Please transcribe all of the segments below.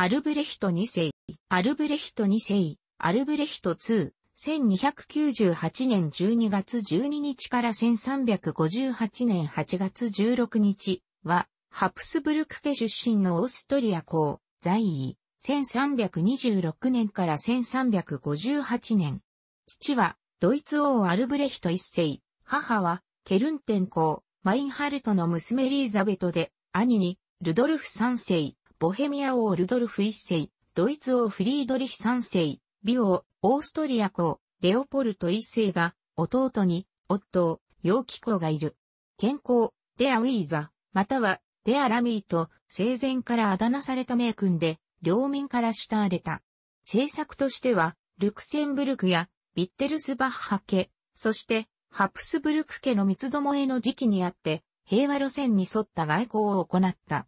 アルブレヒト2世、アルブレヒト2世、アルブレヒト2、1298年12月12日から1358年8月16日は、ハプスブルク家出身のオーストリア公、在位、1326年から1358年。父は、ドイツ王アルブレヒト一世、母は、ケルンテン公、マインハルトの娘リーザベトで、兄に、ルドルフ三世、ボヘミア王ルドルフ一世、ドイツ王フリードリヒ三世、美オ、オーストリア公、レオポルト一世が、弟に、夫、陽気子がいる。健康、デアウィーザ、または、デアラミーと、生前からあだ名された名君で、領民から慕われた。政策としては、ルクセンブルクや、ビッテルスバッハ家、そして、ハプスブルク家の三つどもえの時期にあって、平和路線に沿った外交を行った。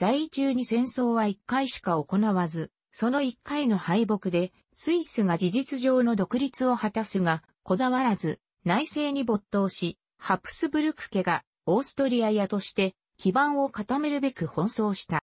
在位中に戦争は一回しか行わず、その一回の敗北で、スイスが事実上の独立を果たすが、こだわらず、内政に没頭し、ハプスブルク家がオーストリア屋として基盤を固めるべく奔走した。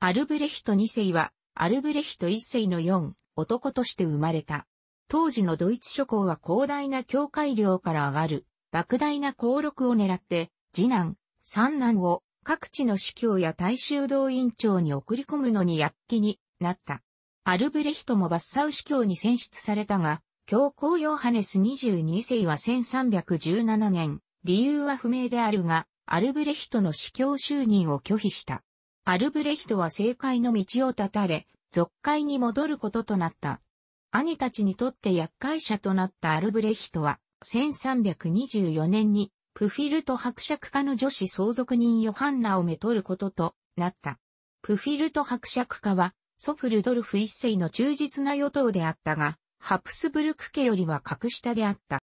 アルブレヒト2世は、アルブレヒト1世の4男として生まれた。当時のドイツ諸侯は広大な境界領から上がる、莫大な功録を狙って、次男、三男を各地の司教や大衆動員長に送り込むのに躍起になった。アルブレヒトもバッサウ司教に選出されたが、教皇ヨハネス22世は1317年、理由は不明であるが、アルブレヒトの司教就任を拒否した。アルブレヒトは政界の道を断たれ、俗界に戻ることとなった。兄たちにとって厄介者となったアルブレヒトは、1324年にプフィルト伯爵家の女子相続人ヨハンナをめとることとなった。プフィルト伯爵家は、ソフルドルフ一世の忠実な与党であったが、ハプスブルク家よりは格下であった。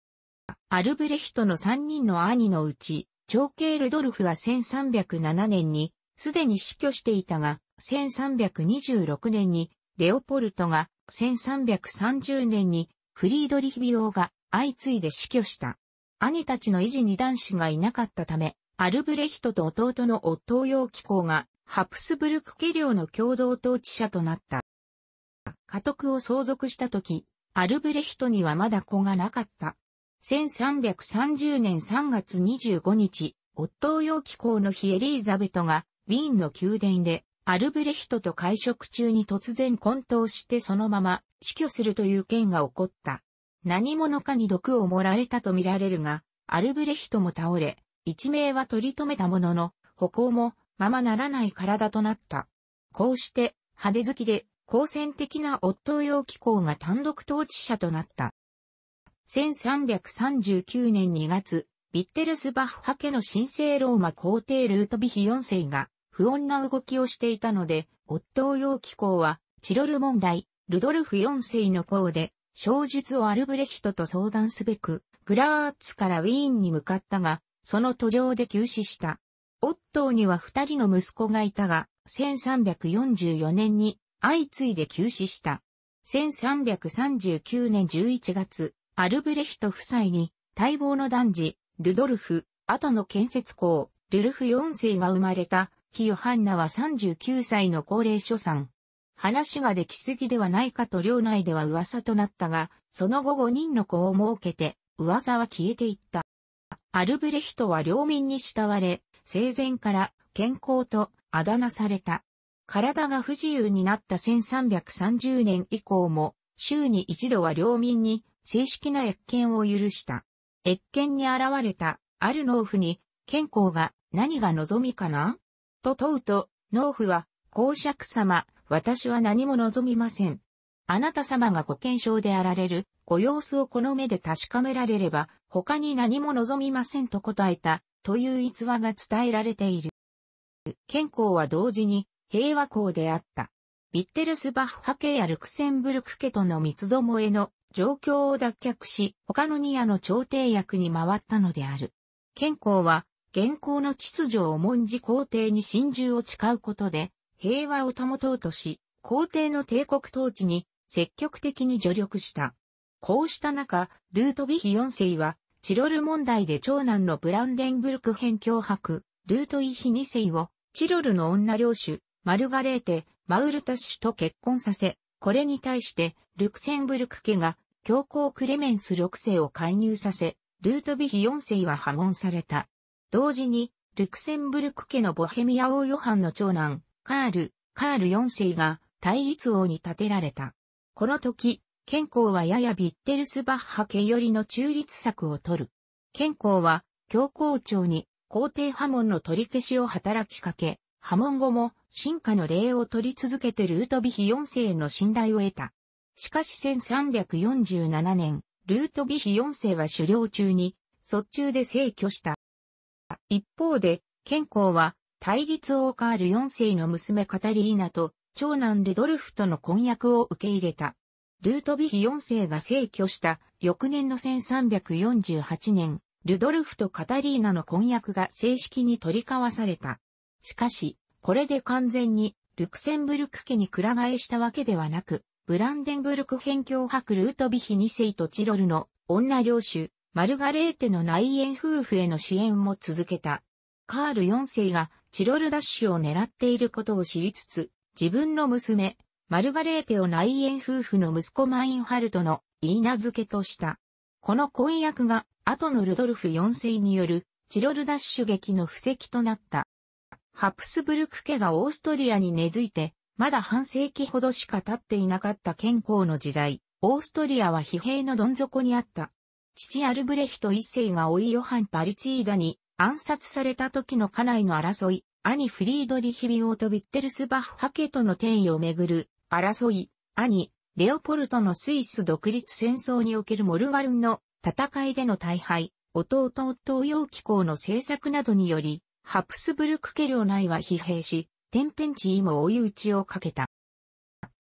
アルブレヒトの3人の兄のうち、長兄ルドルフは1307年に、すでに死去していたが、1326年に、レオポルトが、1330年に、フリードリヒビオが相次いで死去した。兄たちの維持に男子がいなかったため、アルブレヒトと弟の夫用機構公が、ハプスブルク家領の共同統治者となった。家督を相続した時、アルブレヒトにはまだ子がなかった。1330年3月25日、夫用機構公の日エリーザベトが、ウィーンの宮殿で、アルブレヒトと会食中に突然混沌してそのまま死去するという件が起こった。何者かに毒を盛られたとみられるが、アルブレヒトも倒れ、一命は取り留めたものの、歩行もままならない体となった。こうして、派手好きで、好戦的な夫用機構が単独統治者となった。1339年2月、ビッテルスバッハ家の神聖ローマ皇帝ルートビヒ4世が不穏な動きをしていたので、夫用機構は、チロル問題、ルドルフ4世の功で、小術をアルブレヒトと相談すべく、グラーツからウィーンに向かったが、その途上で急死した。オットーには二人の息子がいたが、1344年に相次いで急死した。1339年11月、アルブレヒト夫妻に待望の男児、ルドルフ、後の建設校、ルルフ4世が生まれた、キヨハンナは39歳の高齢所産。話ができすぎではないかと領内では噂となったが、その後5人の子を設けて、噂は消えていった。アルブレヒトは領民に慕われ、生前から健康とあだ名された。体が不自由になった1330年以降も、週に一度は領民に正式な越見を許した。越見に現れたある農夫に、健康が何が望みかなと問うと、農夫は、公爵様、私は何も望みません。あなた様がご検証であられる、ご様子をこの目で確かめられれば、他に何も望みませんと答えた、という逸話が伝えられている。健康は同時に、平和公であった。ビッテルスバッハ家やルクセンブルク家との三つどもえの状況を脱却し、他のニアの調停役に回ったのである。健康は、現行の秩序を重んじ皇帝に真珠を誓うことで、平和を保とうとし、皇帝の帝国統治に積極的に助力した。こうした中、ルートヴィヒ4世は、チロル問題で長男のブランデンブルク編脅迫、ルートイヒ2世を、チロルの女領主、マルガレーテ、マウルタッシュと結婚させ、これに対して、ルクセンブルク家が、教皇クレメンス6世を介入させ、ルートヴィヒ4世は破門された。同時に、ルクセンブルク家のボヘミア王ヨハンの長男、カール、カール4世が対立王に立てられた。この時、健康はややビッテルスバッハ家よりの中立策を取る。健康は教皇庁に皇帝波紋の取り消しを働きかけ、波紋後も進化の礼を取り続けてルートビヒ4世の信頼を得た。しかし1347年、ルートビヒ4世は狩猟中に、卒中で逝去した。一方で、健康は対立をカール4世の娘カタリーナと長男ルドルフとの婚約を受け入れた。ルートヴィヒ4世が逝去した翌年の1348年、ルドルフとカタリーナの婚約が正式に取り交わされた。しかし、これで完全にルクセンブルク家にく替えしたわけではなく、ブランデンブルク辺境博ルートヴィヒ2世とチロルの女領主、マルガレーテの内縁夫婦への支援も続けた。カール4世がチロルダッシュを狙っていることを知りつつ、自分の娘、マルガレーテを内縁夫婦の息子マインハルトの言い名付けとした。この婚約が、後のルドルフ4世による、チロルダッシュ劇の布石となった。ハプスブルク家がオーストリアに根付いて、まだ半世紀ほどしか経っていなかった健康の時代、オーストリアは疲弊のどん底にあった。父アルブレヒト一世が老いヨハン・パリチーダに暗殺された時の家内の争い、兄フリードリヒビオート・ビッテルスバッハ家との転移をめぐる争い、兄、レオポルトのスイス独立戦争におけるモルガルンの戦いでの大敗、弟東洋機構の政策などにより、ハプスブルク家領内は疲弊し、天変地異も追い打ちをかけた。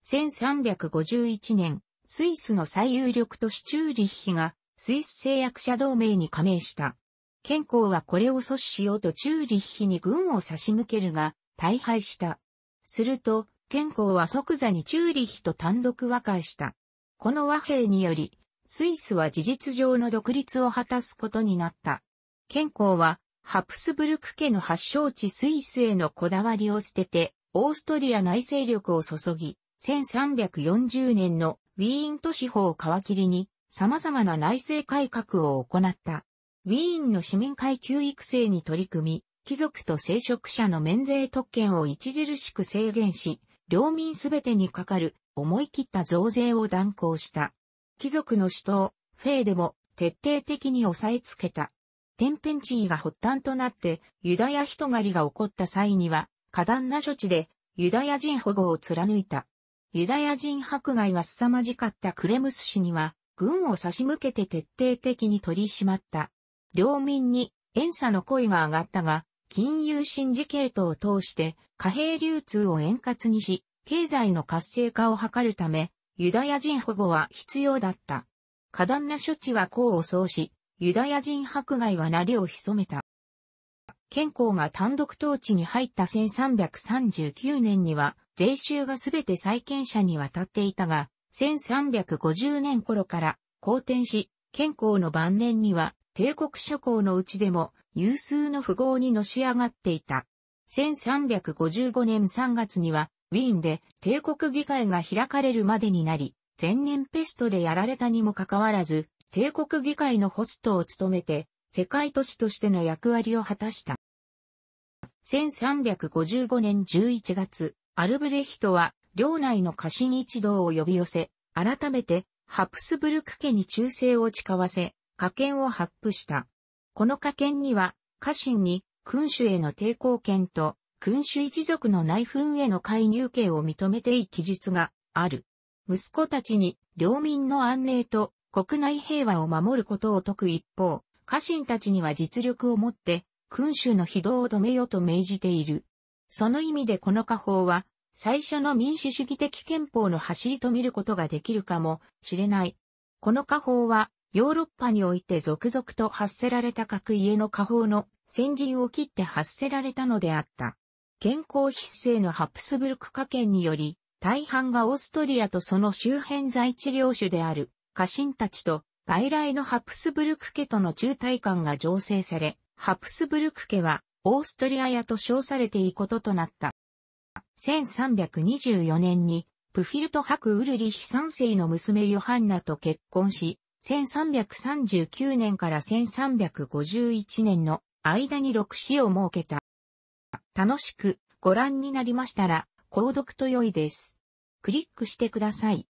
1351年、スイスの最有力都市チューリッヒが、スイス製薬者同盟に加盟した。健康はこれを阻止しようとチューリッヒに軍を差し向けるが、大敗した。すると、健康は即座にチューリッヒと単独和解した。この和平により、スイスは事実上の独立を果たすことになった。健康は、ハプスブルク家の発祥地スイスへのこだわりを捨てて、オーストリア内政力を注ぎ、1340年のウィーン都市法を皮切りに、様々な内政改革を行った。ウィーンの市民階級育成に取り組み、貴族と聖職者の免税特権を著しく制限し、領民すべてにかかる思い切った増税を断行した。貴族の死闘、フェーでも徹底的に抑えつけた。天変地異が発端となってユダヤ人狩りが起こった際には、過断な処置でユダヤ人保護を貫いた。ユダヤ人迫害が凄まじかったクレムス氏には、軍を差し向けて徹底的に取り締まった。領民に遠差の声が上がったが、金融シ事系統を通して貨幣流通を円滑にし、経済の活性化を図るため、ユダヤ人保護は必要だった。過断な処置は功を奏し、ユダヤ人迫害はなりを潜めた。健康が単独統治に入った1339年には、税収がすべて債権者に渡っていたが、1350年頃から好転し、健康の晩年には、帝国諸侯のうちでも有数の富豪にのし上がっていた。1355年3月には、ウィーンで帝国議会が開かれるまでになり、前年ペストでやられたにもかかわらず、帝国議会のホストを務めて、世界都市としての役割を果たした。1355年11月、アルブレヒトは、領内の家臣一同を呼び寄せ、改めてハプスブルク家に忠誠を誓わせ、家権を発布した。この家権には、家臣に君主への抵抗権と、君主一族の内紛への介入権を認めていい記述がある。息子たちに領民の安寧と国内平和を守ることを説く一方、家臣たちには実力を持って君主の非道を止めようと命じている。その意味でこの家宝は最初の民主主義的憲法の走りと見ることができるかもしれない。この家法は、ヨーロッパにおいて続々と発せられた各家の家法の先陣を切って発せられたのであった。健康必須のハプスブルク家権により、大半がオーストリアとその周辺在地領主である家臣たちと外来のハプスブルク家との中退感が醸成され、ハプスブルク家はオーストリアやと称されていいこととなった。1324年に、プフィルト博ウルリヒ三世の娘ヨハンナと結婚し、1339年から1351年の間に6子を設けた。楽しくご覧になりましたら、購読と良いです。クリックしてください。